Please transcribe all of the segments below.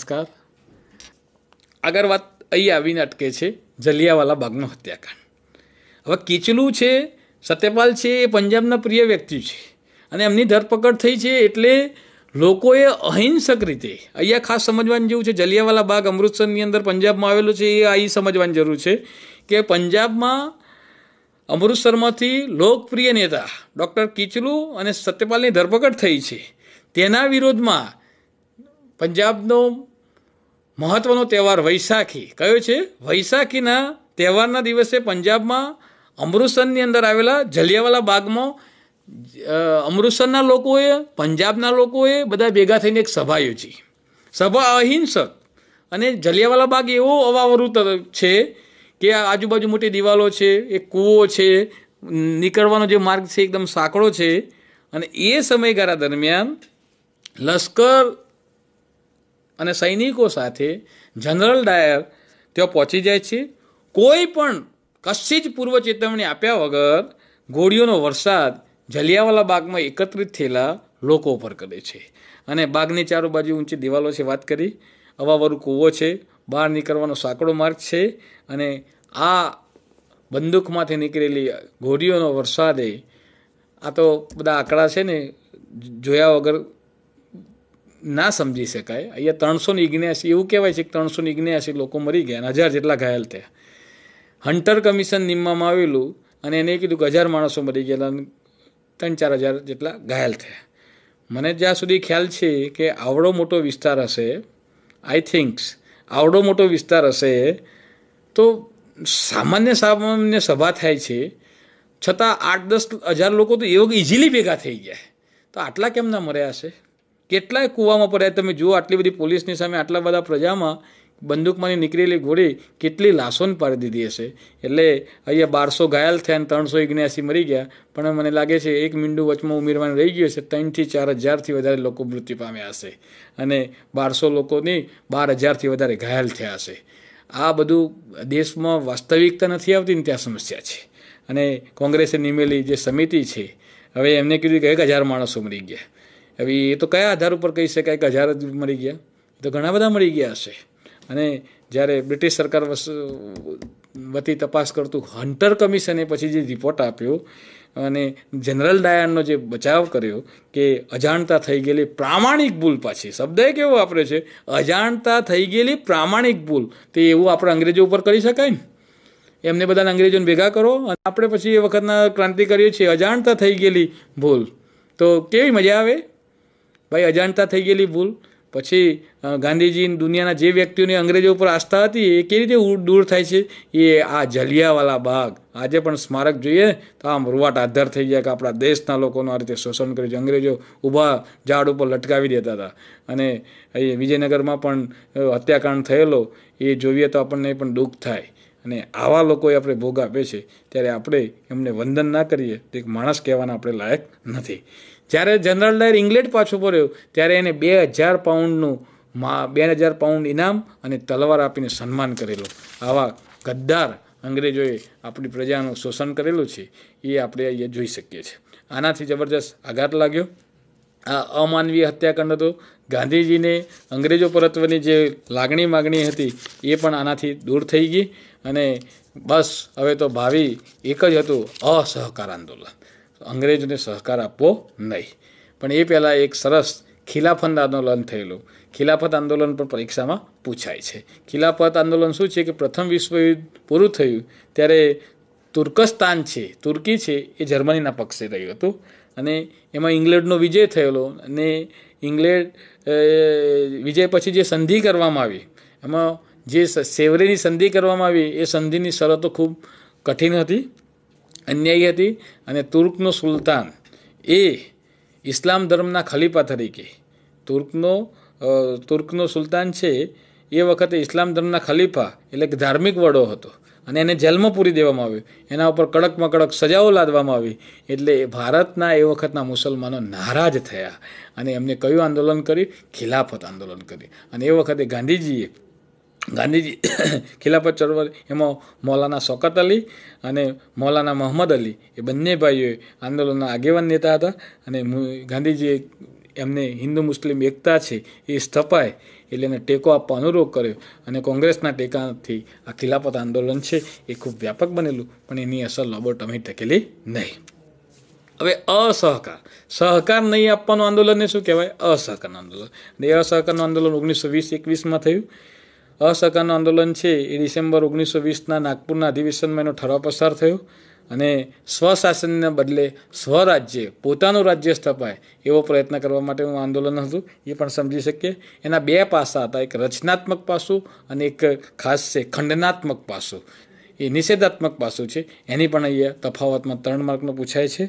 નમસ્કાર આગળ વાત અહીં આવીને અટકે છે જલિયાવાલા બાગનો હત્યાકાંડ હવે કિચલું છે સત્યપાલ છે એ પંજાબના પ્રિય વ્યક્તિ છે અને એમની ધરપકડ થઈ છે એટલે લોકોએ અહિંસક રીતે અહીંયા ખાસ સમજવાની જેવું છે જલિયાવાલા બાગ અમૃતસરની અંદર પંજાબમાં આવેલો છે એ અહીં સમજવાની જરૂર છે કે પંજાબમાં અમૃતસરમાંથી લોકપ્રિય નેતા ડૉક્ટર કિચલુ અને સત્યપાલની ધરપકડ થઈ છે તેના વિરોધમાં પંજાબનો મહત્વનો તહેવાર વૈશાખી કયો છે વૈશાખીના તહેવારના દિવસે પંજાબમાં અમૃતસરની અંદર આવેલા જલિયાવાલા બાગમાં અમૃતસરના લોકોએ પંજાબના લોકોએ બધા ભેગા થઈને એક સભા યોજી સભા અહિંસક અને જલિયાવાલા બાગ એવો અવાવૃત છે કે આજુબાજુ મોટી દિવાલો છે એક કૂવો છે નીકળવાનો જે માર્ગ છે એકદમ સાંકડો છે અને એ સમયગાળા દરમિયાન લશ્કર અને સૈનિકો સાથે જનરલ ડાયર ત્યાં પહોંચી જાય છે કોઈ પણ કશી જ પૂર્વ ચેતવણી આપ્યા વગર ગોળીઓનો વરસાદ જલિયાવાલા બાગમાં એકત્રિત થયેલા લોકો પર કરે છે અને બાગની ચારો બાજુ ઊંચી દિવાલો છે વાત કરી અવાવરું કૂવો છે બહાર નીકળવાનો સાંકડો માર્ગ છે અને આ બંદૂકમાંથી નીકળેલી ઘોડીઓનો વરસાદે આ તો બધા આંકડા છે ને જોયા વગર ના સમજી શકાય અહીંયા ત્રણસો ને ઇગ્નેસી એવું કહેવાય છે કે ત્રણસો ને ઇગ્નેસી લોકો મરી ગયા અને હજાર જેટલા ઘાયલ થયા હન્ટર કમિશન નિમવામાં આવેલું અને એને કીધું કે હજાર માણસો મરી ગયેલા અને ત્રણ ચાર હજાર જેટલા ઘાયલ થયા મને જ્યાં સુધી ખ્યાલ છે કે આવડો મોટો વિસ્તાર હશે આઈ થિંક્સ આવડો મોટો વિસ્તાર હશે તો સામાન્ય સામાન્ય સભા થાય છે છતાં આઠ દસ હજાર લોકો તો એવો ઇઝીલી ભેગા થઈ ગયા તો આટલા કેમ ના મર્યા હશે કેટલાય કૂવામાં પડ્યા તમે જુઓ આટલી બધી પોલીસની સામે આટલા બધા પ્રજામાં બંદૂકમાંની નીકળેલી ગોળી કેટલી લાશોને પાડી દીધી હશે એટલે અહીંયા બારસો ઘાયલ થયા અને ત્રણસો ઓગણ્યાસી મરી ગયા પણ મને લાગે છે એક મિનિટનું વચમાં ઉમેરવાનું રહી ગયું હશે ત્રણથી ચાર હજારથી વધારે લોકો મૃત્યુ પામ્યા હશે અને બારસો લોકોની બાર હજારથી વધારે ઘાયલ થયા હશે આ બધું દેશમાં વાસ્તવિકતા નથી આવતી ને ત્યાં સમસ્યા છે અને કોંગ્રેસે નિમેલી જે સમિતિ છે હવે એમને કીધું કે એક હજાર માણસો મરી ગયા હવે એ તો કયા આધાર ઉપર કહી શકાય કે હજાર જ મળી ગયા તો ઘણા બધા મળી ગયા હશે અને જ્યારે બ્રિટિશ સરકાર વતી તપાસ કરતું હન્ટર કમિશને પછી જે રિપોર્ટ આપ્યો અને જનરલ ડાયરનો જે બચાવ કર્યો કે અજાણતા થઈ ગયેલી પ્રામાણિક ભૂલ પાછી શબ્દ કેવો વાપરે છે અજાણતા થઈ ગયેલી પ્રામાણિક ભૂલ તે એવું આપણે અંગ્રેજો ઉપર કરી શકાય ને એમને બધા અંગ્રેજોને ભેગા કરો અને આપણે પછી એ વખતના ક્રાંતિ કરીએ છીએ અજાણતા થઈ ગયેલી ભૂલ તો કેવી મજા આવે ભાઈ અજાણતા થઈ ગયેલી ભૂલ પછી ગાંધીજી દુનિયાના જે વ્યક્તિઓની અંગ્રેજો ઉપર આસ્થા હતી એ કેવી રીતે દૂર થાય છે એ આ જલિયાવાલા બાગ આજે પણ સ્મારક જોઈએ તો આમ રૂવાટ આધાર થઈ ગયા કે આપણા દેશના લોકોનું આ રીતે શોષણ કર્યું છે અંગ્રેજો ઊભા ઝાડ ઉપર લટકાવી દેતા હતા અને એ વિજયનગરમાં પણ હત્યાકાંડ થયેલો એ જોઈએ તો આપણને પણ દુઃખ થાય અને આવા લોકોએ આપણે ભોગ આપે છે ત્યારે આપણે એમને વંદન ના કરીએ તો એક માણસ કહેવાના આપણે લાયક નથી જ્યારે જનરલ ડાયર ઇંગ્લેન્ડ પાછો ફર્યો ત્યારે એને બે હજાર પાઉન્ડનું મા બે હજાર પાઉન્ડ ઇનામ અને તલવાર આપીને સન્માન કરેલું આવા ગદ્દાર અંગ્રેજોએ આપણી પ્રજાનું શોષણ કરેલું છે એ આપણે અહીંયા જોઈ શકીએ છીએ આનાથી જબરજસ્ત આઘાત લાગ્યો આ અમાનવીય હત્યાકાંડ હતો ગાંધીજીને અંગ્રેજો પરત્વની જે લાગણી માગણી હતી એ પણ આનાથી દૂર થઈ ગઈ અને બસ હવે તો ભાવિ એક જ હતું અસહકાર આંદોલન અંગ્રેજોને સહકાર આપવો નહીં પણ એ પહેલાં એક સરસ ખિલાફત આંદોલન થયેલું ખિલાફત આંદોલન પણ પરીક્ષામાં પૂછાય છે ખિલાફત આંદોલન શું છે કે પ્રથમ વિશ્વયુદ્ધ પૂરું થયું ત્યારે તુર્કસ્તાન છે તુર્કી છે એ જર્મનીના પક્ષે રહ્યું હતું અને એમાં ઇંગ્લેન્ડનો વિજય થયેલો અને ઇંગ્લેન્ડ વિજય પછી જે સંધિ કરવામાં આવી એમાં જે સેવરેની સંધિ કરવામાં આવી એ સંધિની શરતો ખૂબ કઠિન હતી અન્યાયી હતી અને તુર્કનો સુલતાન એ ઇસ્લામ ધર્મના ખલીફા તરીકે તુર્કનો તુર્કનો સુલતાન છે એ વખતે ઇસ્લામ ધર્મના ખલીફા એટલે કે ધાર્મિક વડો હતો અને એને જેલમાં પૂરી દેવામાં આવ્યો એના ઉપર કડકમાં કડક સજાઓ લાદવામાં આવી એટલે ભારતના એ વખતના મુસલમાનો નારાજ થયા અને એમને કયું આંદોલન કર્યું ખિલાફત આંદોલન કર્યું અને એ વખતે ગાંધીજીએ ગાંધીજી ખિલાફત ચળવળ એમાં મૌલાના શોકત અલી અને મૌલાના મોહમ્મદ અલી એ બંને ભાઈઓએ આંદોલનના આગેવાન નેતા હતા અને ગાંધીજીએ એમને હિન્દુ મુસ્લિમ એકતા છે એ સ્થપાય એટલે એને ટેકો આપવા અનુરોધ કર્યો અને કોંગ્રેસના ટેકાથી આ ખિલાફત આંદોલન છે એ ખૂબ વ્યાપક બનેલું પણ એની અસર લોબોટમી ટકેલી નહીં હવે અસહકાર સહકાર નહીં આપવાનું આંદોલનને શું કહેવાય અસહકારનું આંદોલન એ અસહકારનું આંદોલન ઓગણીસો વીસ એકવીસમાં થયું અસહકારનું આંદોલન છે એ ડિસેમ્બર ઓગણીસો વીસના નાગપુરના અધિવેશનમાં એનો ઠરાવ પસાર થયો અને સ્વશાસનને બદલે સ્વરાજ્ય પોતાનું રાજ્ય સ્થપાય એવો પ્રયત્ન કરવા માટેનું આંદોલન હતું એ પણ સમજી શકીએ એના બે પાસા હતા એક રચનાત્મક પાસું અને એક ખાસ છે ખંડનાત્મક પાસું એ નિષેધાત્મક પાસું છે એની પણ અહીંયા તફાવતમાં ત્રણ માર્કનો પૂછાય છે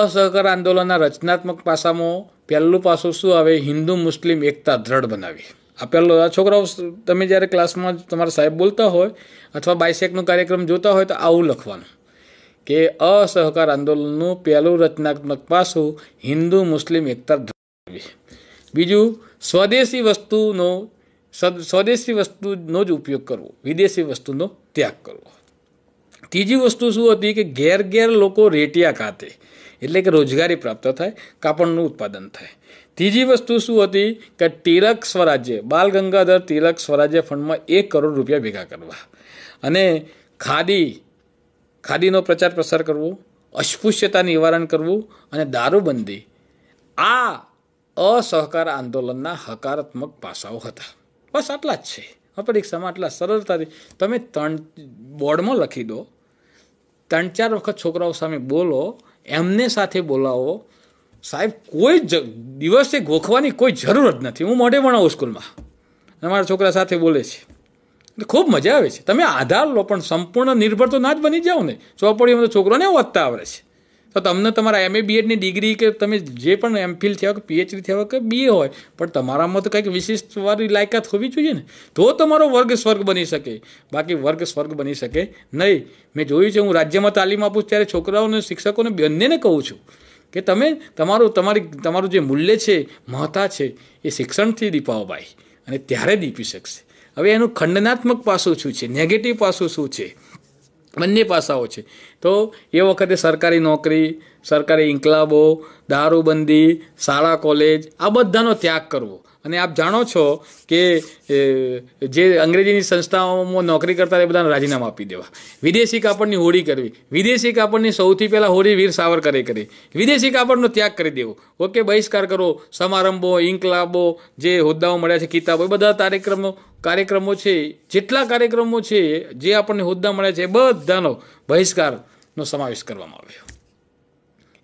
અસહકાર આંદોલનના રચનાત્મક પાસામાં પહેલું પાસું શું આવે હિન્દુ મુસ્લિમ એકતા દ્રઢ બનાવી આપેલો આ છોકરાઓ તમે જ્યારે ક્લાસમાં તમારા સાહેબ બોલતા હોય અથવા બાયસેકનો કાર્યક્રમ જોતા હોય તો આવું લખવાનું કે અસહકાર આંદોલનનું પહેલું રચનાત્મક પાસું હિન્દુ મુસ્લિમ એકતા બીજું સ્વદેશી વસ્તુનો સ્વદેશી વસ્તુનો જ ઉપયોગ કરવો વિદેશી વસ્તુનો ત્યાગ કરવો ત્રીજી વસ્તુ શું હતી કે ઘેર ઘેર લોકો રેટિયા ખાતે એટલે કે રોજગારી પ્રાપ્ત થાય કાપડનું ઉત્પાદન થાય ત્રીજી વસ્તુ શું હતી કે તિલક સ્વરાજ્ય બાલ ગંગાધર તિલક સ્વરાજ્ય ફંડમાં એક કરોડ રૂપિયા ભેગા કરવા અને ખાદી ખાદીનો પ્રચાર પ્રસાર કરવો અસ્પૃશ્યતા નિવારણ કરવું અને દારૂબંધી આ અસહકાર આંદોલનના હકારાત્મક પાસાઓ હતા બસ આટલા જ છે પરીક્ષામાં આટલા સરળતાથી તમે ત્રણ બોર્ડમાં લખી દો ત્રણ ચાર વખત છોકરાઓ સામે બોલો એમને સાથે બોલાવો સાહેબ કોઈ જ દિવસે ગોખવાની કોઈ જરૂર જ નથી હું મોઢે ભણાવું સ્કૂલમાં મારા છોકરા સાથે બોલે છે ખૂબ મજા આવે છે તમે આધાર લો પણ સંપૂર્ણ નિર્ભર તો ના જ બની જાઓ ને ચોપડીમાં તો છોકરોને વધતા આવડે છે તો તમને તમારા એમએ બીએડની ડિગ્રી કે તમે જે પણ એમ ફિલ થયા કે પીએચડી થયા કે બીએ હોય પણ તમારામાં તો કંઈક વિશિષ્ટવાળી લાયકાત હોવી જોઈએ ને તો તમારો વર્ગ સ્વર્ગ બની શકે બાકી વર્ગ સ્વર્ગ બની શકે નહીં મેં જોયું છે હું રાજ્યમાં તાલીમ આપું ત્યારે છોકરાઓને શિક્ષકોને બંનેને કહું છું કે તમે તમારું તમારી તમારું જે મૂલ્ય છે મહત્તા છે એ શિક્ષણથી દીપાવો ભાઈ અને ત્યારે દીપી શકશે હવે એનું ખંડનાત્મક પાસું શું છે નેગેટિવ પાસું શું છે બંને પાસાઓ છે તો એ વખતે સરકારી નોકરી સરકારી ઇન્કલાબો દારૂબંધી શાળા કોલેજ આ બધાનો ત્યાગ કરવો અને આપ જાણો છો કે જે અંગ્રેજીની સંસ્થાઓમાં નોકરી કરતા એ બધાને રાજીનામું આપી દેવા વિદેશી કાપડની હોળી કરવી વિદેશી કાપડની સૌથી પહેલાં હોળી વીર સાવરકરે કરી વિદેશી કાપડનો ત્યાગ કરી દેવો ઓકે બહિષ્કાર કરો સમારંભો ઇન્કલાબો જે હોદ્દાઓ મળ્યા છે કિતાબો એ બધા કાર્યક્રમો કાર્યક્રમો છે જેટલા કાર્યક્રમો છે જે આપણને હોદ્દા મળ્યા છે એ બધાનો બહિષ્કારનો સમાવેશ કરવામાં આવ્યો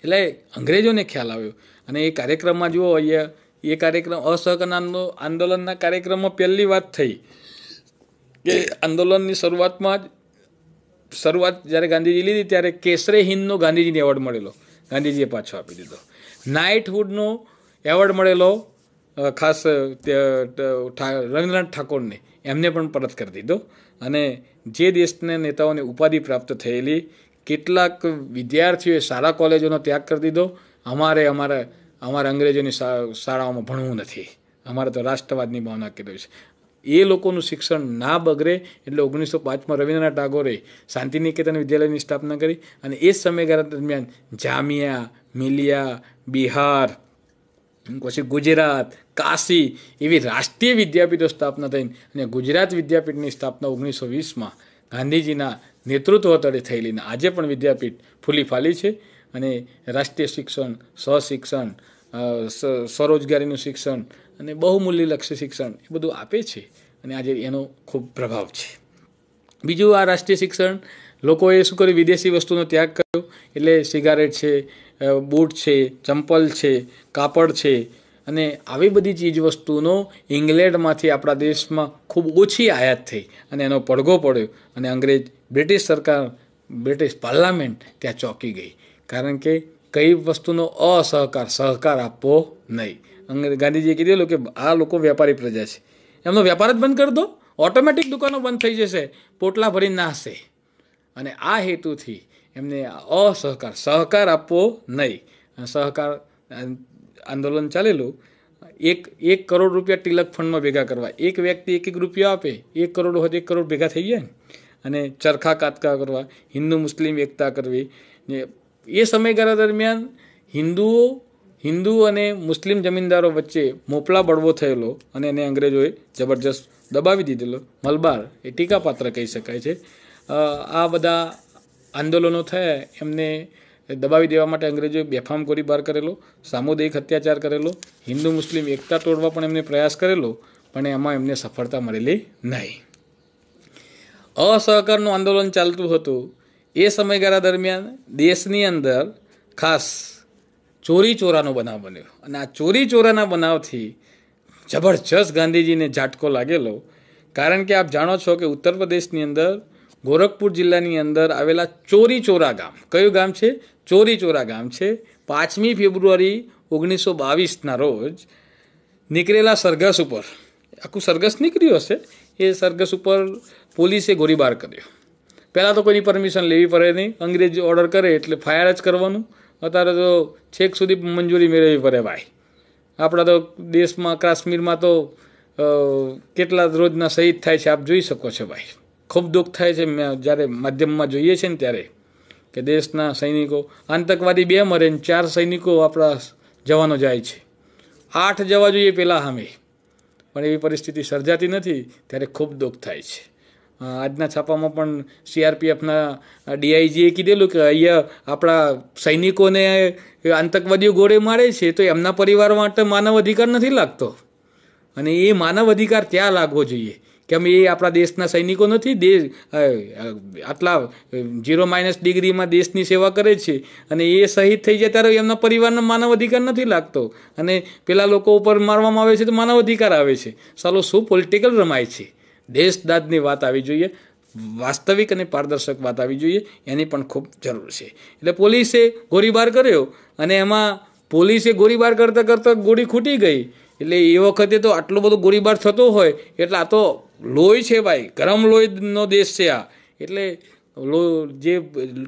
એટલે અંગ્રેજોને ખ્યાલ આવ્યો અને એ કાર્યક્રમમાં જુઓ અહીંયા એ કાર્યક્રમ અસહકારનો આંદોલનના કાર્યક્રમમાં પહેલી વાત થઈ કે આંદોલનની શરૂઆતમાં જ શરૂઆત જ્યારે ગાંધીજી લીધી ત્યારે કેસરે હિંદનો ગાંધીજીને એવોર્ડ મળેલો ગાંધીજીએ પાછો આપી દીધો નાઇટહુડનો એવોર્ડ મળેલો ખાસ રવિન્દ્રનાથ ઠાકોરને એમને પણ પરત કરી દીધો અને જે દેશના નેતાઓને ઉપાધિ પ્રાપ્ત થયેલી કેટલાક વિદ્યાર્થીઓએ સારા કોલેજોનો ત્યાગ કરી દીધો અમારે અમારે અમારે અંગ્રેજોની શાળાઓમાં ભણવું નથી અમારે તો રાષ્ટ્રવાદની ભાવના કીધું છે એ લોકોનું શિક્ષણ ના બગડે એટલે ઓગણીસો પાંચમાં રવિન્દ્રનાથ ટાગોરે શાંતિનિકેતન વિદ્યાલયની સ્થાપના કરી અને એ સમયગાળા દરમિયાન જામિયા મિલિયા બિહાર પછી ગુજરાત કાશી એવી રાષ્ટ્રીય વિદ્યાપીઠો સ્થાપના થઈને અને ગુજરાત વિદ્યાપીઠની સ્થાપના ઓગણીસો વીસમાં ગાંધીજીના નેતૃત્વ તળે થયેલીને આજે પણ વિદ્યાપીઠ ફૂલી ફાલી છે અને રાષ્ટ્રીય શિક્ષણ સહશિક્ષણ સ્વરોજગારીનું શિક્ષણ અને બહુમૂલ્યલક્ષી શિક્ષણ એ બધું આપે છે અને આજે એનો ખૂબ પ્રભાવ છે બીજું આ રાષ્ટ્રીય શિક્ષણ લોકોએ શું કર્યું વિદેશી વસ્તુનો ત્યાગ કર્યો એટલે સિગારેટ છે બૂટ છે ચંપલ છે કાપડ છે અને આવી બધી ચીજ વસ્તુનો ઇંગ્લેન્ડમાંથી આપણા દેશમાં ખૂબ ઓછી આયાત થઈ અને એનો પડઘો પડ્યો અને અંગ્રેજ બ્રિટિશ સરકાર બ્રિટિશ પાર્લામેન્ટ ત્યાં ચોંકી ગઈ કારણ કે કઈ વસ્તુનો અસહકાર સહકાર આપવો નહીં ગાંધીજીએ કીધેલું કે આ લોકો વેપારી પ્રજા છે એમનો વેપાર જ બંધ કરી દો ઓટોમેટિક દુકાનો બંધ થઈ જશે પોટલા ભરી નાશે અને આ હેતુથી એમને અસહકાર સહકાર આપવો નહીં સહકાર આંદોલન ચાલેલું એક એક કરોડ રૂપિયા તિલક ફંડમાં ભેગા કરવા એક વ્યક્તિ એક એક રૂપિયા આપે એક કરોડ હોય એક કરોડ ભેગા થઈ જાય ને અને ચરખા કાતકા કરવા હિન્દુ મુસ્લિમ એકતા કરવી ને એ સમયગાળા દરમિયાન હિન્દુઓ હિન્દુ અને મુસ્લિમ જમીનદારો વચ્ચે મોપલા બળવો થયેલો અને એને અંગ્રેજોએ જબરજસ્ત દબાવી દીધેલો મલબાર એ ટીકાપાત્ર કહી શકાય છે આ બધા આંદોલનો થયા એમને દબાવી દેવા માટે અંગ્રેજોએ બેફામ ગોળીબાર કરેલો સામુદાયિક અત્યાચાર કરેલો હિન્દુ મુસ્લિમ એકતા તોડવા પણ એમને પ્રયાસ કરેલો પણ એમાં એમને સફળતા મળેલી નહીં અસહકારનું આંદોલન ચાલતું હતું એ સમયગાળા દરમિયાન દેશની અંદર ખાસ ચોરી ચોરાનો બનાવ બન્યો અને આ ચોરી ચોરાના બનાવથી જબરજસ્ત ગાંધીજીને ઝાટકો લાગેલો કારણ કે આપ જાણો છો કે ઉત્તર પ્રદેશની અંદર ગોરખપુર જિલ્લાની અંદર આવેલા ચોરી ચોરા ગામ કયું ગામ છે ચોરી ચોરા ગામ છે પાંચમી ફેબ્રુઆરી ઓગણીસો બાવીસના રોજ નીકળેલા સરઘસ ઉપર આખું સરઘસ નીકળ્યું હશે એ સરઘસ ઉપર પોલીસે ગોળીબાર કર્યો પહેલાં તો કોઈની પરમિશન લેવી પડે નહીં અંગ્રેજ ઓર્ડર કરે એટલે ફાયર જ કરવાનું અત્યારે તો છેક સુધી મંજૂરી મેળવવી પડે ભાઈ આપણા તો દેશમાં કાશ્મીરમાં તો કેટલા રોજના શહીદ થાય છે આપ જોઈ શકો છો ભાઈ ખૂબ દુઃખ થાય છે મેં જ્યારે માધ્યમમાં જોઈએ છે ને ત્યારે કે દેશના સૈનિકો આતંકવાદી બે મરે ને ચાર સૈનિકો આપણા જવાનો જાય છે આઠ જવા જોઈએ પહેલાં સામે પણ એવી પરિસ્થિતિ સર્જાતી નથી ત્યારે ખૂબ દુઃખ થાય છે આજના છાપામાં પણ સીઆરપીએફના ડીઆઈજીએ કીધેલું કે અહીંયા આપણા સૈનિકોને આતંકવાદીઓ ગોળે મારે છે તો એમના પરિવાર માટે માનવ અધિકાર નથી લાગતો અને એ માનવ અધિકાર ત્યાં લાગવો જોઈએ કેમ એ આપણા દેશના સૈનિકો નથી દેશ આટલા ઝીરો માઇનસ ડિગ્રીમાં દેશની સેવા કરે છે અને એ શહીદ થઈ જાય ત્યારે એમના પરિવારનો માનવ અધિકાર નથી લાગતો અને પેલા લોકો ઉપર મારવામાં આવે છે તો માનવ અધિકાર આવે છે સાલો શું પોલિટિકલ રમાય છે દેશદાદની વાત આવી જોઈએ વાસ્તવિક અને પારદર્શક વાત આવી જોઈએ એની પણ ખૂબ જરૂર છે એટલે પોલીસે ગોળીબાર કર્યો અને એમાં પોલીસે ગોળીબાર કરતાં કરતાં ગોળી ખૂટી ગઈ એટલે એ વખતે તો આટલો બધો ગોળીબાર થતો હોય એટલે આ તો લોહી છે ભાઈ ગરમ લોહીનો દેશ છે આ એટલે લો જે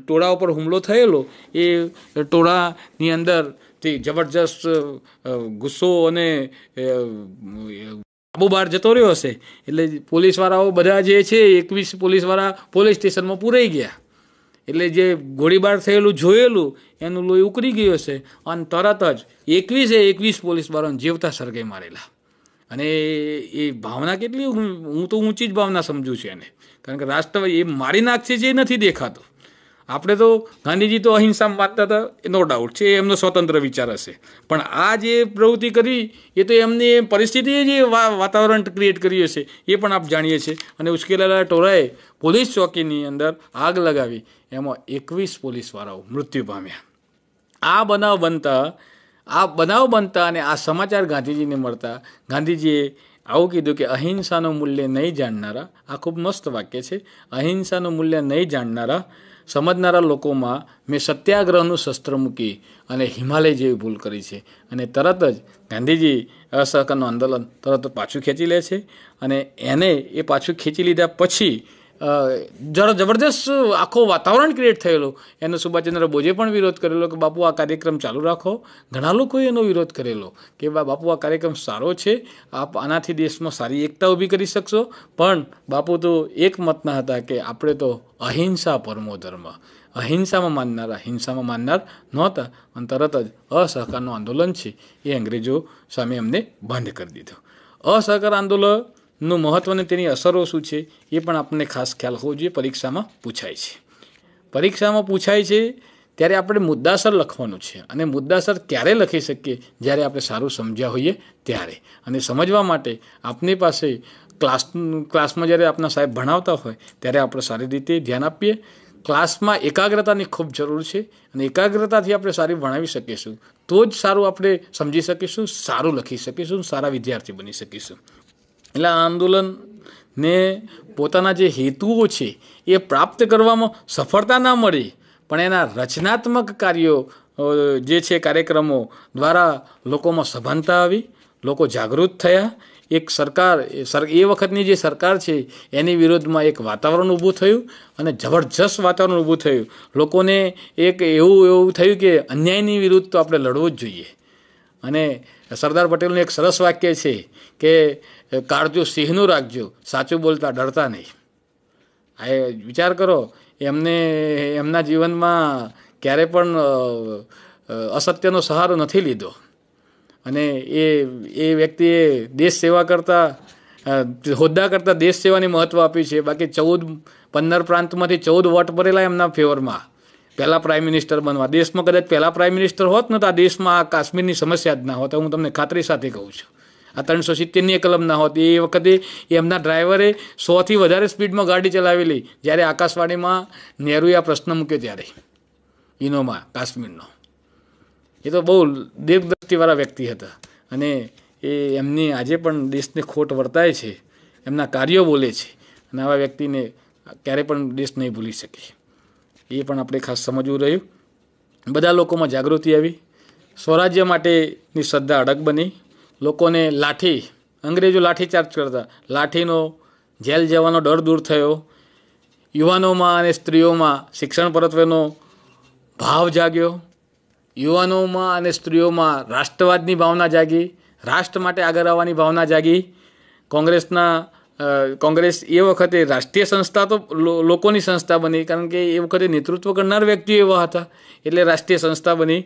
ટોળા ઉપર હુમલો થયેલો એ ટોળાની અંદરથી જબરજસ્ત ગુસ્સો અને આબુ બહાર જતો રહ્યો હશે એટલે પોલીસવાળાઓ બધા જે છે એકવીસ પોલીસવાળા પોલીસ સ્ટેશનમાં પૂરાઈ ગયા એટલે જે ગોળીબાર થયેલું જોયેલું એનું લોહી ઉકળી ગયું હશે અને તરત જ એકવીસે એકવીસ પોલીસવાળાને જીવતા સરગે મારેલા અને એ ભાવના કેટલી હું તો ઊંચી જ ભાવના સમજું છું એને કારણ કે રાષ્ટ્ર એ મારી નાખશે જે નથી દેખાતું આપણે તો ગાંધીજી તો અહિંસા માનતા હતા નો ડાઉટ છે એમનો સ્વતંત્ર વિચાર હશે પણ આ જે પ્રવૃત્તિ કરી એ તો એમની પરિસ્થિતિએ જે વાતાવરણ ક્રિએટ કર્યું હશે એ પણ આપ જાણીએ છીએ અને ઉશ્કેલાલા ટોળાએ પોલીસ ચોકીની અંદર આગ લગાવી એમાં એકવીસ પોલીસવાળાઓ મૃત્યુ પામ્યા આ બનાવ બનતા આ બનાવ બનતા અને આ સમાચાર ગાંધીજીને મળતા ગાંધીજીએ આવું કીધું કે અહિંસાનું મૂલ્ય નહીં જાણનારા આ ખૂબ મસ્ત વાક્ય છે અહિંસાનું મૂલ્ય નહીં જાણનારા સમજનારા લોકોમાં મેં સત્યાગ્રહનું શસ્ત્ર મૂકી અને હિમાલય જેવી ભૂલ કરી છે અને તરત જ ગાંધીજી અસહકારનું આંદોલન તરત પાછું ખેંચી લે છે અને એને એ પાછું ખેંચી લીધા પછી જરા જબરદસ્ત આખો વાતાવરણ ક્રિએટ થયેલો એનો સુભાષચંદ્ર બોઝે પણ વિરોધ કરેલો કે બાપુ આ કાર્યક્રમ ચાલુ રાખો ઘણા લોકોએ એનો વિરોધ કરેલો કે બાપુ આ કાર્યક્રમ સારો છે આપ આનાથી દેશમાં સારી એકતા ઊભી કરી શકશો પણ બાપુ તો એક મતના હતા કે આપણે તો અહિંસા પરમો ધર્મ અહિંસામાં માનનારા હિંસામાં માનનાર નહોતા અને તરત જ અસહકારનું આંદોલન છે એ અંગ્રેજો સામે અમને બંધ કરી દીધું અસહકાર આંદોલન નું મહત્ત્વ અને તેની અસરો શું છે એ પણ આપણને ખાસ ખ્યાલ હોવો જોઈએ પરીક્ષામાં પૂછાય છે પરીક્ષામાં પૂછાય છે ત્યારે આપણે મુદ્દાસર લખવાનું છે અને મુદ્દાસર ક્યારે લખી શકીએ જ્યારે આપણે સારું સમજ્યા હોઈએ ત્યારે અને સમજવા માટે આપની પાસે ક્લાસ ક્લાસમાં જ્યારે આપણા સાહેબ ભણાવતા હોય ત્યારે આપણે સારી રીતે ધ્યાન આપીએ ક્લાસમાં એકાગ્રતાની ખૂબ જરૂર છે અને એકાગ્રતાથી આપણે સારી ભણાવી શકીશું તો જ સારું આપણે સમજી શકીશું સારું લખી શકીશું સારા વિદ્યાર્થી બની શકીશું એટલે આ આંદોલનને પોતાના જે હેતુઓ છે એ પ્રાપ્ત કરવામાં સફળતા ના મળી પણ એના રચનાત્મક કાર્યો જે છે કાર્યક્રમો દ્વારા લોકોમાં સભાનતા આવી લોકો જાગૃત થયા એક સરકાર એ વખતની જે સરકાર છે એની વિરોધમાં એક વાતાવરણ ઊભું થયું અને જબરજસ્ત વાતાવરણ ઊભું થયું લોકોને એક એવું એવું થયું કે અન્યાયની વિરુદ્ધ તો આપણે લડવું જ જોઈએ અને સરદાર પટેલનું એક સરસ વાક્ય છે કે કાળજો સિંહનું રાખજો સાચું બોલતા ડરતા નહીં આ વિચાર કરો એમને એમના જીવનમાં ક્યારે પણ અસત્યનો સહારો નથી લીધો અને એ એ વ્યક્તિએ દેશ સેવા કરતાં હોદ્દા કરતાં દેશ સેવાની મહત્ત્વ આપ્યું છે બાકી ચૌદ પંદર પ્રાંતમાંથી ચૌદ વોટ ભરેલા એમના ફેવરમાં પહેલાં પ્રાઇમ મિનિસ્ટર બનવા દેશમાં કદાચ પહેલાં પ્રાઇમ મિનિસ્ટર હોત ને તો આ દેશમાં આ કાશ્મીરની સમસ્યા જ ના હોત હું તમને ખાતરી સાથે કહું છું આ ત્રણસો સિત્તેરની એ કલમ ના હોત એ વખતે એમના ડ્રાઈવરે સોથી વધારે સ્પીડમાં ગાડી ચલાવેલી જ્યારે આકાશવાણીમાં નહેરુએ આ પ્રશ્ન મૂક્યો ત્યારે ઇનોમાં કાશ્મીરનો એ તો બહુ દીર્ઘદ્રષ્ટિવાળા વ્યક્તિ હતા અને એ એમની આજે પણ દેશને ખોટ વર્તાય છે એમના કાર્યો બોલે છે અને આવા વ્યક્તિને ક્યારેય પણ દેશ નહીં ભૂલી શકે એ પણ આપણે ખાસ સમજવું રહ્યું બધા લોકોમાં જાગૃતિ આવી સ્વરાજ્ય માટેની શ્રદ્ધા અડગ બની લોકોને લાઠી અંગ્રેજો લાઠી ચાર્જ કરતા લાઠીનો જેલ જવાનો ડર દૂર થયો યુવાનોમાં અને સ્ત્રીઓમાં શિક્ષણ પરત્વેનો ભાવ જાગ્યો યુવાનોમાં અને સ્ત્રીઓમાં રાષ્ટ્રવાદની ભાવના જાગી રાષ્ટ્ર માટે આગળ આવવાની ભાવના જાગી કોંગ્રેસના કોંગ્રેસ એ વખતે રાષ્ટ્રીય સંસ્થા તો લોકોની સંસ્થા બની કારણ કે એ વખતે નેતૃત્વ કરનાર વ્યક્તિઓ એવા હતા એટલે રાષ્ટ્રીય સંસ્થા બની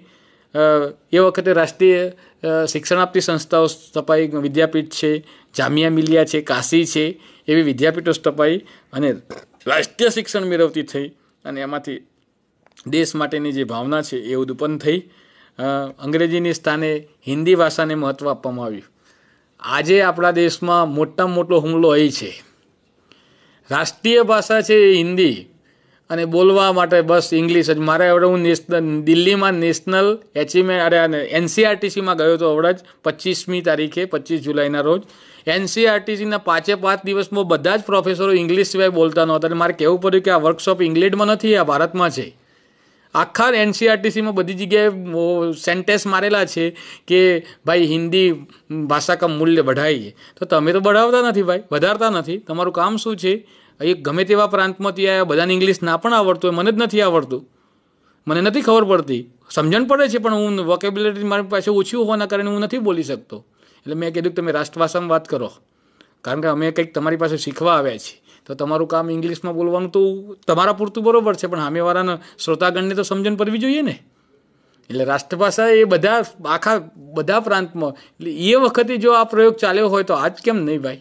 એ વખતે રાષ્ટ્રીય શિક્ષણ આપતી સંસ્થાઓ સ્થપાઈ વિદ્યાપીઠ છે જામિયા મિલિયા છે કાશી છે એવી વિદ્યાપીઠો સ્થપાઈ અને રાષ્ટ્રીય શિક્ષણ મેળવતી થઈ અને એમાંથી દેશ માટેની જે ભાવના છે એ ઉત્પન્ન થઈ અંગ્રેજીની સ્થાને હિન્દી ભાષાને મહત્ત્વ આપવામાં આવ્યું આજે આપણા દેશમાં મોટામાં મોટો હુમલો એ છે રાષ્ટ્રીય ભાષા છે એ હિન્દી અને બોલવા માટે બસ ઇંગ્લિશ જ મારે હવે હું નેશનલ દિલ્હીમાં નેશનલ એચિવમેન્ટ અરે એનસીઆરટીસીમાં e ગયો હતો હવડે જ પચીસમી તારીખે પચીસ જુલાઈના રોજ એનસીઆરટીસીના e પાંચે પાંચ દિવસમાં બધા જ પ્રોફેસરો ઇંગ્લિશ સિવાય બોલતા નહોતા અને મારે કહેવું પડ્યું કે આ વર્કશોપ ઇંગ્લેન્ડમાં નથી આ ભારતમાં છે આખા એનસીઆરટીસીમાં e બધી જગ્યાએ સેન્ટેન્સ મારેલા છે કે ભાઈ હિન્દી ભાષા કામ મૂલ્ય બઢાઈએ તો તમે તો બઢાવતા નથી ભાઈ વધારતા નથી તમારું કામ શું છે એ ગમે તેવા પ્રાંતમાંથી આવ્યા બધાને ઇંગ્લિશ ના પણ આવડતું હોય મને જ નથી આવડતું મને નથી ખબર પડતી સમજણ પડે છે પણ હું વોકેબિલિટી મારી પાસે ઓછી હોવાના કારણે હું નથી બોલી શકતો એટલે મેં કીધું કે તમે રાષ્ટ્રભાષામાં વાત કરો કારણ કે અમે કંઈક તમારી પાસે શીખવા આવ્યા છીએ તો તમારું કામ ઇંગ્લિશમાં બોલવાનું તો તમારા પૂરતું બરાબર છે પણ સામેવાળાના શ્રોતાગણને તો સમજણ પડવી જોઈએ ને એટલે રાષ્ટ્રભાષા એ બધા આખા બધા પ્રાંતમાં એટલે એ વખતે જો આ પ્રયોગ ચાલ્યો હોય તો આજ કેમ નહીં ભાઈ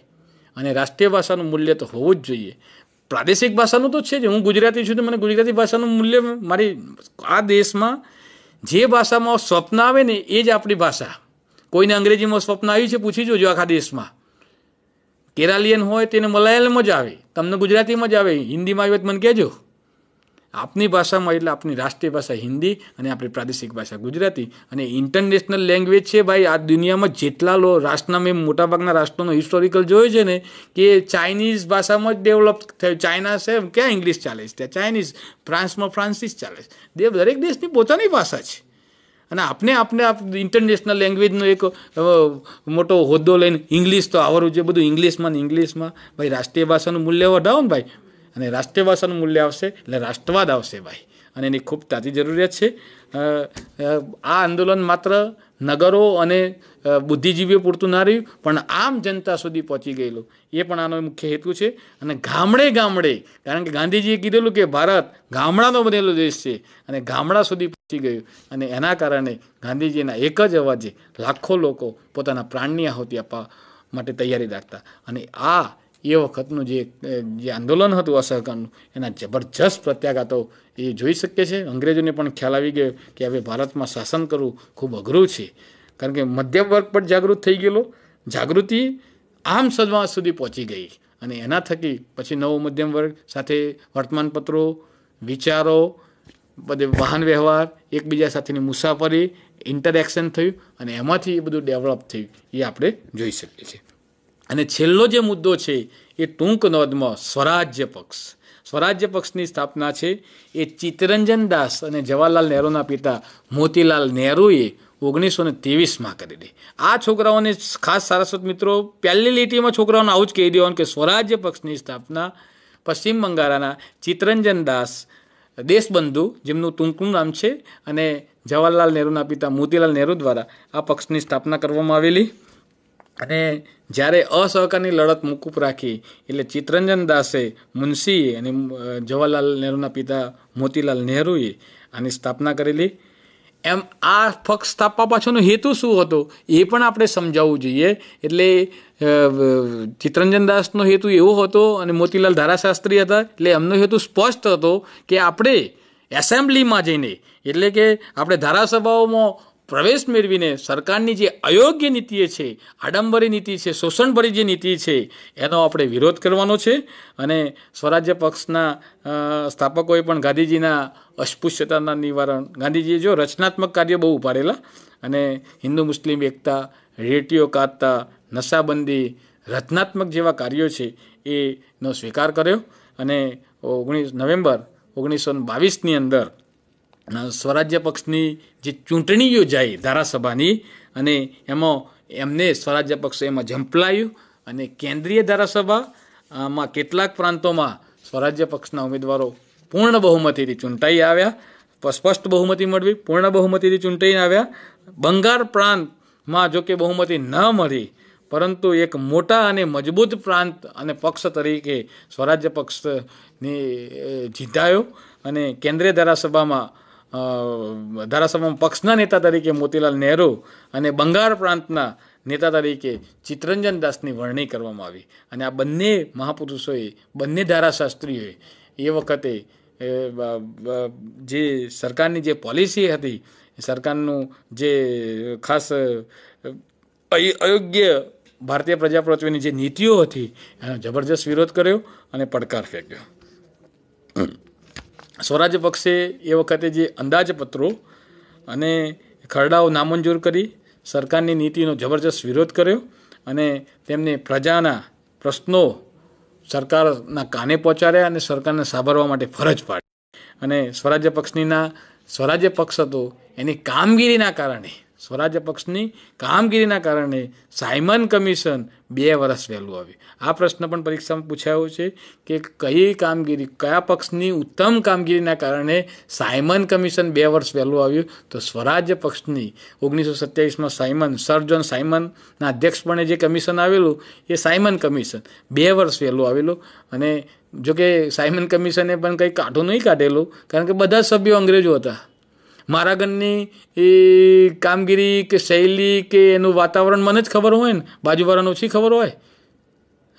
અને રાષ્ટ્રીય ભાષાનું મૂલ્ય તો હોવું જ જોઈએ પ્રાદેશિક ભાષાનું તો છે જ હું ગુજરાતી છું તો મને ગુજરાતી ભાષાનું મૂલ્ય મારી આ દેશમાં જે ભાષામાં સ્વપ્ન આવે ને એ જ આપણી ભાષા કોઈને અંગ્રેજીમાં સ્વપ્ન આવ્યું છે પૂછી જોજો આખા દેશમાં કેરાલિયન હોય તેને મલયાલમ જ આવે તમને ગુજરાતીમાં જ આવે હિન્દીમાં આવે મને કહેજો આપની ભાષામાં એટલે આપણી રાષ્ટ્રીય ભાષા હિન્દી અને આપણી પ્રાદેશિક ભાષા ગુજરાતી અને ઇન્ટરનેશનલ લેંગ્વેજ છે ભાઈ આ દુનિયામાં જેટલા લો રાષ્ટ્રના મેં મોટાભાગના રાષ્ટ્રોનો હિસ્ટોરિકલ જોયો છે ને કે ચાઇનીઝ ભાષામાં જ ડેવલપ થયું ચાઇના છે ક્યાં ઇંગ્લિશ ચાલે છે ત્યાં ચાઇનીઝ ફ્રાન્સમાં ફ્રાન્સિસ ચાલે છે દરેક દેશની પોતાની ભાષા છે અને આપણે આપણે ઇન્ટરનેશનલ લેંગ્વેજનો એક મોટો હોદ્દો લઈને ઇંગ્લિશ તો આવડવું છે બધું ઇંગ્લિશમાં ને ઇંગ્લિશમાં ભાઈ રાષ્ટ્રીય ભાષાનું મૂલ્ય વધાવો ને ભાઈ અને રાષ્ટ્રીયવાસનું મૂલ્ય આવશે એટલે રાષ્ટ્રવાદ આવશે ભાઈ અને એની ખૂબ તાતી જરૂરિયાત છે આ આંદોલન માત્ર નગરો અને બુદ્ધિજીવીઓ પૂરતું ના રહ્યું પણ આમ જનતા સુધી પહોંચી ગયેલું એ પણ આનો મુખ્ય હેતુ છે અને ગામડે ગામડે કારણ કે ગાંધીજીએ કીધેલું કે ભારત ગામડાનો બનેલો દેશ છે અને ગામડા સુધી પહોંચી ગયું અને એના કારણે ગાંધીજીના એક જ અવાજે લાખો લોકો પોતાના પ્રાણની આહુતિ આપવા માટે તૈયારી રાખતા અને આ એ વખતનું જે જે આંદોલન હતું અસહકારનું એના જબરજસ્ત પ્રત્યાઘાતો એ જોઈ શકીએ છીએ અંગ્રેજોને પણ ખ્યાલ આવી ગયો કે હવે ભારતમાં શાસન કરવું ખૂબ અઘરું છે કારણ કે મધ્યમ વર્ગ પણ જાગૃત થઈ ગયેલો જાગૃતિ આમ સજમાં સુધી પહોંચી ગઈ અને એના થકી પછી નવો મધ્યમ વર્ગ સાથે વર્તમાનપત્રો વિચારો બધે વાહન વ્યવહાર એકબીજા સાથેની મુસાફરી ઇન્ટરેક્શન થયું અને એમાંથી એ બધું ડેવલપ થયું એ આપણે જોઈ શકીએ છીએ અને છેલ્લો જે મુદ્દો છે એ ટૂંક નોંધમાં સ્વરાજ્ય પક્ષ સ્વરાજ્ય પક્ષની સ્થાપના છે એ ચિત્તરંજન દાસ અને જવાહરલાલ નહેરુના પિતા મોતીલાલ નહેરુએ ઓગણીસો ને ત્રેવીસમાં કરી કરેલી આ છોકરાઓને ખાસ સારસ્વત મિત્રો પહેલી લીટીમાં છોકરાઓને આવું જ કહી દેવાનું કે સ્વરાજ્ય પક્ષની સ્થાપના પશ્ચિમ બંગાળાના ચિત્તરંજન દાસ દેશબંધુ જેમનું ટૂંકનું નામ છે અને જવાહરલાલ નહેરુના પિતા મોતીલાલ નહેરુ દ્વારા આ પક્ષની સ્થાપના કરવામાં આવેલી અને જ્યારે અસહકારની લડત મોકૂફ રાખી એટલે ચિત્તરંજન દાસે મુનશીએ અને જવાહરલાલ નહેરુના પિતા મોતીલાલ નહેરુએ આની સ્થાપના કરેલી એમ આ ફક્ત સ્થાપવા પાછળનો હેતુ શું હતો એ પણ આપણે સમજાવવું જોઈએ એટલે ચિત્તરંજન દાસનો હેતુ એવો હતો અને મોતીલાલ ધારાશાસ્ત્રી હતા એટલે એમનો હેતુ સ્પષ્ટ હતો કે આપણે એસેમ્બલીમાં જઈને એટલે કે આપણે ધારાસભાઓમાં પ્રવેશ મેળવીને સરકારની જે અયોગ્ય નીતિ છે આડંબરી નીતિ છે શોષણભરી જે નીતિ છે એનો આપણે વિરોધ કરવાનો છે અને સ્વરાજ્ય પક્ષના સ્થાપકોએ પણ ગાંધીજીના અસ્પૃશ્યતાના નિવારણ ગાંધીજીએ જો રચનાત્મક કાર્ય બહુ ઉભારેલા અને હિન્દુ મુસ્લિમ એકતા રેટીઓ કાતતા નશાબંધી રચનાત્મક જેવા કાર્યો છે એનો સ્વીકાર કર્યો અને ઓગણીસ નવેમ્બર ઓગણીસો બાવીસની અંદર સ્વરાજ્ય પક્ષની જે ચૂંટણી યોજાઈ ધારાસભાની અને એમાં એમને સ્વરાજ્ય પક્ષ એમાં ઝંપલાયું અને કેન્દ્રીય ધારાસભામાં કેટલાક પ્રાંતોમાં સ્વરાજ્ય પક્ષના ઉમેદવારો પૂર્ણ બહુમતીથી ચૂંટાઈ આવ્યા સ્પષ્ટ બહુમતી મળવી પૂર્ણ બહુમતીથી ચૂંટાઈ આવ્યા બંગાળ પ્રાંતમાં જો કે બહુમતી ન મળી પરંતુ એક મોટા અને મજબૂત પ્રાંત અને પક્ષ તરીકે સ્વરાજ્ય પક્ષની જીતાયો અને કેન્દ્રીય ધારાસભામાં ધારાસભામાં પક્ષના નેતા તરીકે મોતીલાલ નહેરુ અને બંગાળ પ્રાંતના નેતા તરીકે ચિત્તરંજન દાસની વરણી કરવામાં આવી અને આ બંને મહાપુરુષોએ બંને ધારાશાસ્ત્રીઓએ એ વખતે જે સરકારની જે પોલિસી હતી સરકારનું જે ખાસ અયોગ્ય ભારતીય પ્રજાપ્રતિની જે નીતિઓ હતી એનો જબરજસ્ત વિરોધ કર્યો અને પડકાર ફેંક્યો સ્વરાજ્ય પક્ષે એ વખતે જે અંદાજપત્રો અને ખરડાઓ નામંજૂર કરી સરકારની નીતિનો જબરજસ્ત વિરોધ કર્યો અને તેમને પ્રજાના પ્રશ્નો સરકારના કાને પહોંચાડ્યા અને સરકારને સાંભળવા માટે ફરજ પાડી અને સ્વરાજ્ય પક્ષનીના સ્વરાજ્ય પક્ષ હતો એની કામગીરીના કારણે સ્વરાજ્ય પક્ષની કામગીરીના કારણે સાયમન કમિશન બે વર્ષ વહેલું આવ્યું આ પ્રશ્ન પણ પરીક્ષામાં પૂછાયો છે કે કઈ કામગીરી કયા પક્ષની ઉત્તમ કામગીરીના કારણે સાયમન કમિશન બે વર્ષ વહેલું આવ્યું તો સ્વરાજ્ય પક્ષની ઓગણીસો સત્યાવીસમાં સાયમન સર જોન સાયમનના અધ્યક્ષપણે જે કમિશન આવેલું એ સાયમન કમિશન બે વર્ષ વહેલું આવેલું અને જોકે સાયમન કમિશને પણ કંઈ કાઢું નહીં કાઢેલું કારણ કે બધા સભ્યો અંગ્રેજો હતા મારા ઘરની એ કામગીરી કે શૈલી કે એનું વાતાવરણ મને જ ખબર હોય ને બાજુવાળાને ઓછી ખબર હોય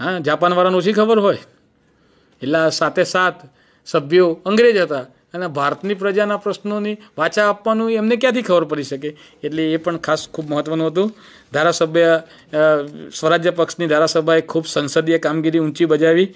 હા જાપાનવાળાને ઓછી ખબર હોય એટલે સાથે સાત સભ્યો અંગ્રેજ હતા અને ભારતની પ્રજાના પ્રશ્નોની વાચા આપવાનું એમને ક્યાંથી ખબર પડી શકે એટલે એ પણ ખાસ ખૂબ મહત્ત્વનું હતું ધારાસભ્ય સ્વરાજ્ય પક્ષની ધારાસભાએ ખૂબ સંસદીય કામગીરી ઊંચી બજાવી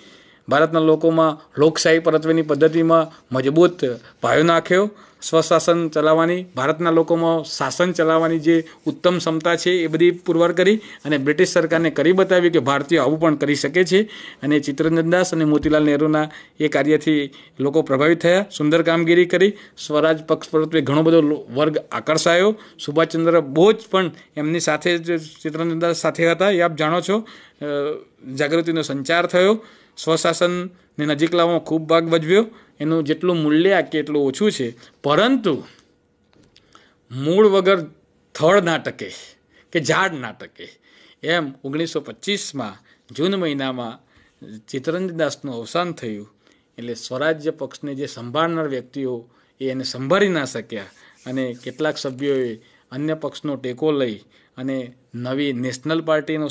ભારતના લોકોમાં લોકશાહી પરત્વેની પદ્ધતિમાં મજબૂત પાયો નાખ્યો સ્વશાસન ચલાવવાની ભારતના લોકોમાં શાસન ચલાવવાની જે ઉત્તમ ક્ષમતા છે એ બધી પુરવાર કરી અને બ્રિટિશ સરકારને કરી બતાવી કે ભારતીયો આવું પણ કરી શકે છે અને ચિત્તરંજન દાસ અને મોતીલાલ નહેરુના એ કાર્યથી લોકો પ્રભાવિત થયા સુંદર કામગીરી કરી સ્વરાજ પક્ષ પ્રત્યે ઘણો બધો વર્ગ આકર્ષાયો સુભાષચંદ્ર બોઝ પણ એમની સાથે જ ચિત્તરંજન દાસ સાથે હતા એ આપ જાણો છો જાગૃતિનો સંચાર થયો સ્વશાસનને નજીક લાવવામાં ખૂબ ભાગ ભજવ્યો એનું જેટલું મૂલ્ય કે એટલું ઓછું છે પરંતુ મૂળ વગર થળ ના ટકે કે ઝાડ ના ટકે એમ ઓગણીસો પચીસમાં જૂન મહિનામાં ચિત્તરંજદાસનું અવસાન થયું એટલે સ્વરાજ્ય પક્ષને જે સંભાળનાર વ્યક્તિઓ એ એને સંભાળી ના શક્યા અને કેટલાક સભ્યોએ અન્ય પક્ષનો ટેકો લઈ અને નવી નેશનલ પાર્ટીનો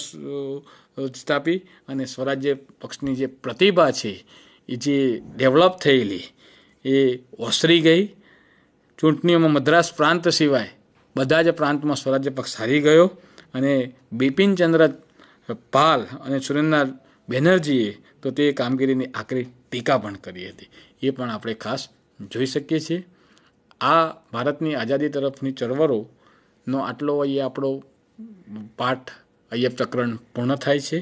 સ્થાપી અને સ્વરાજ્ય પક્ષની જે પ્રતિભા છે એ જે ડેવલપ થયેલી એ ઓસરી ગઈ ચૂંટણીઓમાં મદ્રાસ પ્રાંત સિવાય બધા જ પ્રાંતમાં સ્વરાજ્ય પક્ષ હારી ગયો અને બિપિનચંદ્ર પાલ અને સુરેન્દ્રનાથ બેનર્જીએ તો તે કામગીરીની આકરી ટીકા પણ કરી હતી એ પણ આપણે ખાસ જોઈ શકીએ છીએ આ ભારતની આઝાદી તરફની ચળવળોનો આટલો અહીંયા આપણો પાઠ અહીંયા પ્રકરણ પૂર્ણ થાય છે